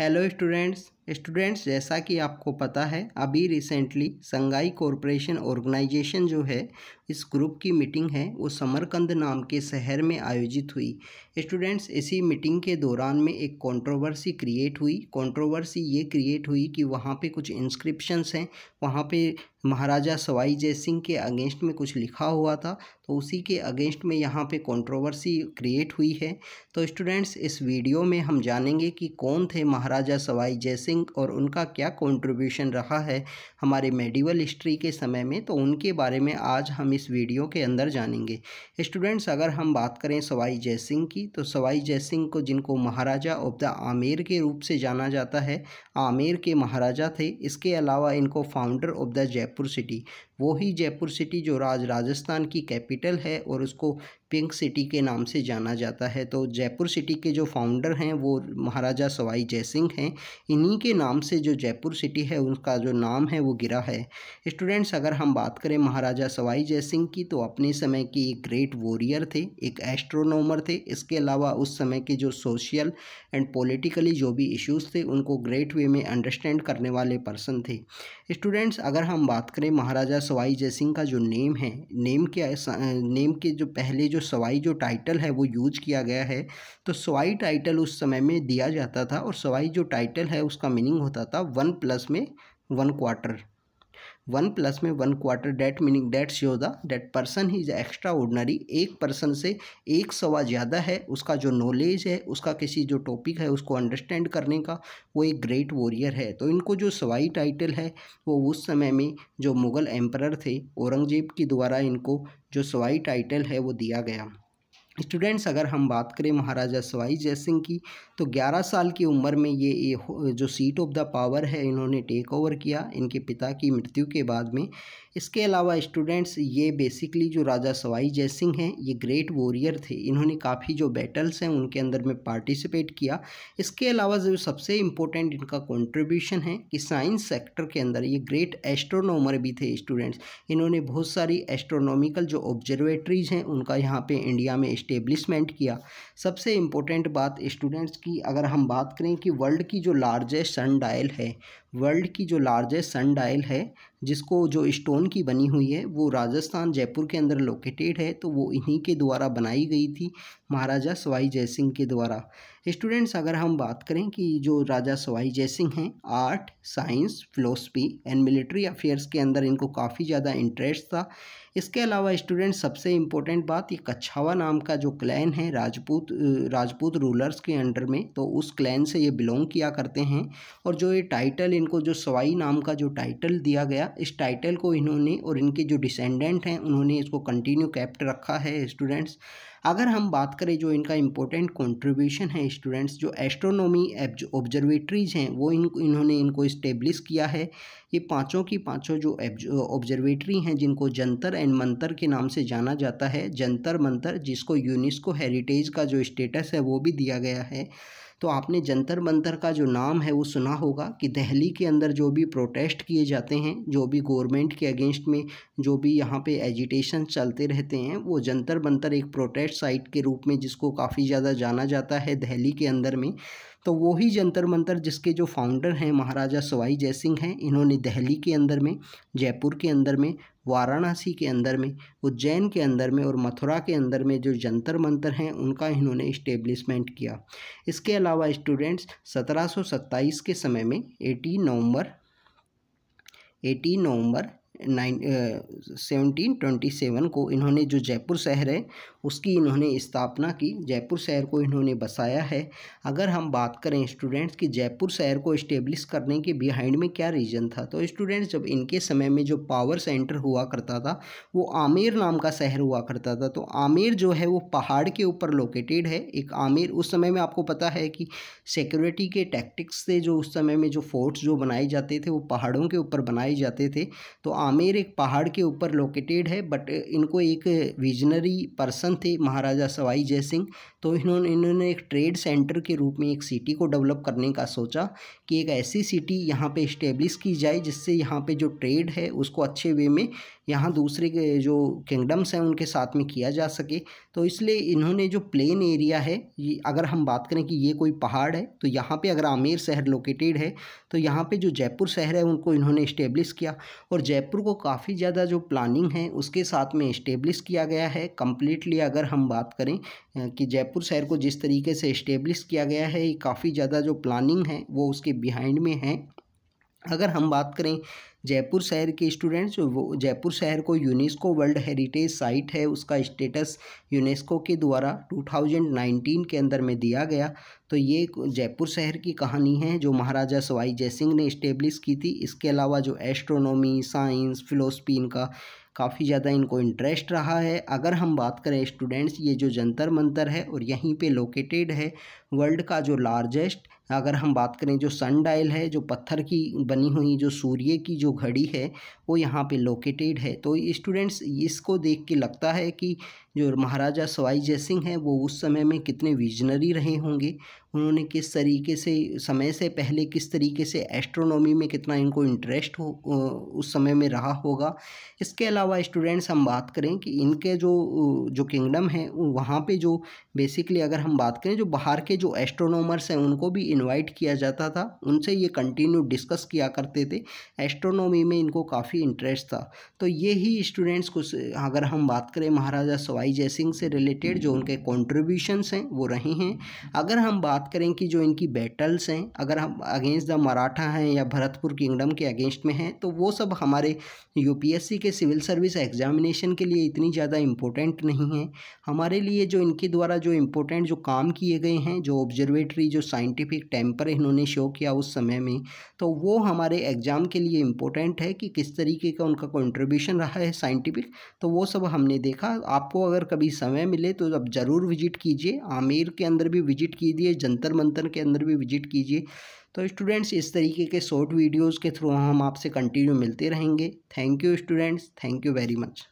Hello students students जैसा कि आपको पता है अभी रिसेंटली संघाई कॉरपोरेशन ऑर्गेनाइजेशन जो है इस ग्रुप की मीटिंग है वो समरकंद नाम के शहर में आयोजित हुई स्टूडेंट्स इसी मीटिंग के दौरान में एक कंट्रोवर्सी क्रिएट हुई कंट्रोवर्सी ये क्रिएट हुई कि वहाँ पे कुछ इंस्क्रिप्शंस हैं वहाँ पे महाराजा सवाई जय सिंह के अगेंस्ट में कुछ लिखा हुआ था तो उसी के अगेंस्ट में यहाँ पे कंट्रोवर्सी क्रिएट हुई है तो स्टूडेंट्स इस वीडियो में हम जानेंगे कि कौन थे महाराजा महाराजा सवाई जयसिंह और उनका क्या कंट्रीब्यूशन रहा है हमारे मेडिवल हिस्ट्री के समय में तो उनके बारे में आज हम इस वीडियो के अंदर जानेंगे स्टूडेंट्स अगर हम बात करें सवाई जयसिंह की तो सवाई जय सिंह को जिनको महाराजा ऑफ द आमेर के रूप से जाना जाता है आमेर के महाराजा थे इसके अलावा इनको founder of the Jaipur city वो ही जयपुर सिटी जो राज राजस्थान की कैपिटल है और उसको पिंक सिटी के नाम से जाना जाता है तो जयपुर सिटी के जो फाउंडर हैं वो महाराजा सवाई जय सिंह हैं इन्हीं के नाम से जो जयपुर सिटी है उनका जो नाम है वो गिरा है स्टूडेंट्स अगर हम बात करें महाराजा सवाई जय सिंह की तो अपने समय के एक ग्रेट वॉरियर थे एक एस्ट्रोनोमर थे इसके अलावा उस समय के जो सोशल एंड पोलिटिकली जो भी इशूज़ थे उनको ग्रेट वे में अंडरस्टैंड करने वाले पर्सन थे स्टूडेंट्स अगर हम बात करें महाराजा सवाई जयसिंह का जो नेम है नेम के नेम के जो पहले जो सवाई जो टाइटल है वो यूज किया गया है तो सवाई टाइटल उस समय में दिया जाता था और सवाई जो टाइटल है उसका मीनिंग होता था वन प्लस में वन क्वार्टर वन प्लस में one quarter date meaning date show the date person he is extraordinary एक पर्सन से एक सवा ज़्यादा है उसका जो नॉलेज है उसका किसी जो टॉपिक है उसको अंडरस्टैंड करने का वो एक ग्रेट वॉरियर है तो इनको जो सवाई टाइटल है वो उस समय में जो मुग़ल एम्पर थे औरंगजेब के द्वारा इनको जो सवाई टाइटल है वो दिया गया स्टूडेंट्स अगर हम बात करें महाराजा सवाई जयसिंह की तो 11 साल की उम्र में ये जो सीट ऑफ द पावर है इन्होंने टेक ओवर किया इनके पिता की मृत्यु के बाद में इसके अलावा स्टूडेंट्स ये बेसिकली जो राजा सवाई जय सिंह हैं ये ग्रेट वॉरियर थे इन्होंने काफ़ी जो बैटल्स हैं उनके अंदर में पार्टिसिपेट किया इसके अलावा जो सबसे इम्पोर्टेंट इनका कंट्रीब्यूशन है कि साइंस सेक्टर के अंदर ये ग्रेट एस्ट्रोनॉमर भी थे स्टूडेंट्स इन्होंने बहुत सारी एस्ट्रोनॉमिकल जो ऑब्जर्वेटरीज हैं उनका यहाँ पर इंडिया में इस्टेब्लिशमेंट किया सबसे इम्पोर्टेंट बात स्टूडेंट्स की अगर हम बात करें कि वर्ल्ड की जो लार्जेस्ट सन डायल है वर्ल्ड की जो लार्जेस्ट सन डायल है जिसको जो स्टोन की बनी हुई है वो राजस्थान जयपुर के अंदर लोकेटेड है तो वो इन्हीं के द्वारा बनाई गई थी महाराजा सवाई जय सिंह के द्वारा स्टूडेंट्स अगर हम बात करें कि जो राजा सवाई जय सिंह हैं art science philosophy and military affairs के अंदर इनको काफ़ी ज़्यादा इंटरेस्ट था इसके अलावा स्टूडेंट सबसे इम्पोर्टेंट बात ये कछावा नाम का जो क्लैन है राजपूत राजपूत रूलर्स के अंडर में तो उस क्लैन से ये बिलोंग किया करते हैं और जो ये टाइटल इनको जो सवाई नाम का जो टाइटल दिया गया इस टाइटल को इन्होंने और इनके जो डिसेंडेंट हैं उन्होंने इसको कंटिन्यू कैप्ट रखा है स्टूडेंट्स अगर हम बात करें जो इनका इम्पोर्टेंट कंट्रीब्यूशन है स्टूडेंट्स जो एस्ट्रोनॉमी ऑब्जर्वेटरीज हैं वो इन इन्होंने इनको इस्टेब्लिश किया है ये पांचों की पांचों जो ऑब्जर्वेटरी हैं जिनको जंतर एंड मंतर के नाम से जाना जाता है जंतर मंतर जिसको यूनिस्को हेरिटेज का जो स्टेटस है वो भी दिया गया है तो आपने जंतर मंतर का जो नाम है वो सुना होगा कि दहली के अंदर जो भी प्रोटेस्ट किए जाते हैं जो भी गवर्नमेंट के अगेंस्ट में जो भी यहाँ पे एजिटेशन चलते रहते हैं वो जंतर मंतर एक प्रोटेस्ट साइट के रूप में जिसको काफ़ी ज़्यादा जाना जाता है दहली के अंदर में तो वही जंतर मंतर जिसके जो फाउंडर हैं महाराजा सवाई जयसिंह हैं इन्होंने दिल्ली के अंदर में जयपुर के अंदर में वाराणसी के अंदर में उज्जैन के अंदर में और मथुरा के अंदर में जो जंतर मंतर हैं उनका इन्होंने इस्टेब्लिशमेंट किया इसके अलावा स्टूडेंट्स सत्रह के समय में 18 नवम्बर 18 नवम्बर नाइन सेवनटीन ट्वेंटी सेवन को इन्होंने जो जयपुर शहर है उसकी इन्होंने स्थापना की जयपुर शहर को इन्होंने बसाया है अगर हम बात करें स्टूडेंट्स की जयपुर शहर को इस्टेब्लिश करने के बिहाइंड में क्या रीजन था तो स्टूडेंट्स जब इनके समय में जो पावर सेंटर हुआ करता था वो आमेर नाम का शहर हुआ करता था तो आमेर जो है वो पहाड़ के ऊपर लोकेटेड है एक आमेर उस समय में आपको पता है कि सिक्योरिटी के टैक्टिक्स से जो उस समय में जो फोर्ट्स जो बनाए जाते थे वो पहाड़ों के ऊपर बनाए जाते थे तो आमेर एक पहाड़ के ऊपर लोकेटेड है बट इनको एक विजनरी पर्सन थे महाराजा सवाई जय सिंह तो इन्होंने इन्होंने एक ट्रेड सेंटर के रूप में एक सिटी को डेवलप करने का सोचा कि एक ऐसी सिटी यहाँ पे इस्टेब्लिश की जाए जिससे यहाँ पे जो ट्रेड है उसको अच्छे वे में यहाँ दूसरे के जो किंगडम्स हैं उनके साथ में किया जा सके तो इसलिए इन्होंने जो प्लेन एरिया है ये अगर हम बात करें कि ये कोई पहाड़ है तो यहाँ पे अगर आमेर शहर लोकेटेड है तो यहाँ पे जो जयपुर शहर है उनको इन्होंने इस्टेब्लिश किया और जयपुर को काफ़ी ज़्यादा जो प्लानिंग है उसके साथ में इस्टेब्लिश किया गया है कम्प्लीटली अगर हम बात करें कि जयपुर शहर को जिस तरीके से इस्टेब्लिश किया गया है ये काफ़ी ज़्यादा जो प्लानिंग है वो उसके बिहाइंड में है अगर हम बात करें जयपुर शहर के स्टूडेंट्स वो जयपुर शहर को यूनेस्को वर्ल्ड हेरिटेज साइट है उसका स्टेटस यूनेस्को के द्वारा 2019 के अंदर में दिया गया तो ये जयपुर शहर की कहानी है जो महाराजा सवाई जय सिंह ने इस्टेब्लिश की थी इसके अलावा जो एस्ट्रोनॉमी साइंस फिलोसफी इनका काफ़ी ज़्यादा इनको इंटरेस्ट रहा है अगर हम बात करें स्टूडेंट्स ये जो जंतर मंतर है और यहीं पे लोकेटेड है वर्ल्ड का जो लार्जेस्ट अगर हम बात करें जो सन डायल है जो पत्थर की बनी हुई जो सूर्य की जो घड़ी है वो यहाँ पे लोकेटेड है तो स्टूडेंट्स इसको देख के लगता है कि जो महाराजा सवाई जय सिंह हैं वो उस समय में कितने विजनरी रहे होंगे उन्होंने किस तरीके से समय से पहले किस तरीके से एस्ट्रोनॉमी में कितना इनको इंटरेस्ट हो उस समय में रहा होगा इसके अलावा स्टूडेंट्स हम बात करें कि इनके जो जो किंगडम है वहाँ पे जो बेसिकली अगर हम बात करें जो बाहर के जो एस्ट्रोनॉमर्स हैं उनको भी इनवाइट किया जाता था उनसे ये कंटिन्यू डिस्कस किया करते थे एस्ट्रोनॉमी में इनको काफ़ी इंटरेस्ट था तो ये ही स्टूडेंट्स कुछ अगर हम बात करें महाराजा हवाई से रिलेटेड जो हम्म। उनके कॉन्ट्रीब्यूशंस हैं वो रहे हैं अगर हम बात करें कि जो इनकी बैटल्स हैं अगर हम अगेंस्ट द मराठा हैं या भरतपुर किंगडम के अगेंस्ट में हैं तो वो सब हमारे यूपीएससी के सिविल सर्विस एग्जामिनेशन के लिए इतनी ज़्यादा इम्पोर्टेंट नहीं है हमारे लिए जो इनके द्वारा जो इम्पोर्टेंट जो काम किए गए हैं जो ऑब्जर्वेटरी जो साइंटिफिक टेम्पर इन्होंने शो किया उस समय में तो वो हमारे एग्ज़ाम के लिए इम्पोर्टेंट है कि किस तरीके का उनका कॉन्ट्रीब्यूशन रहा है साइंटिफिक तो वो सब हमने देखा आपको अगर कभी समय मिले तो आप ज़रूर विजिट कीजिए आमेर के अंदर भी विजिट कीजिए जंतर मंतर के अंदर भी विजिट कीजिए तो स्टूडेंट्स इस तरीके के शॉर्ट वीडियोज़ के थ्रू हम आपसे कंटिन्यू मिलते रहेंगे thank you students thank you very much